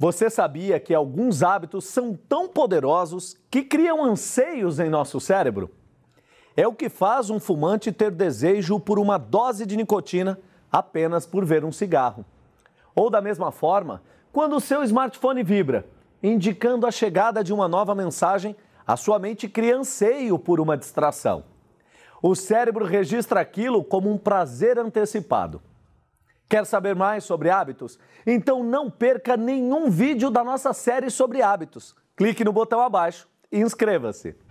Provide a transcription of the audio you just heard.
Você sabia que alguns hábitos são tão poderosos que criam anseios em nosso cérebro? É o que faz um fumante ter desejo por uma dose de nicotina apenas por ver um cigarro. Ou da mesma forma, quando o seu smartphone vibra, indicando a chegada de uma nova mensagem, a sua mente cria anseio por uma distração. O cérebro registra aquilo como um prazer antecipado. Quer saber mais sobre hábitos? Então não perca nenhum vídeo da nossa série sobre hábitos. Clique no botão abaixo e inscreva-se.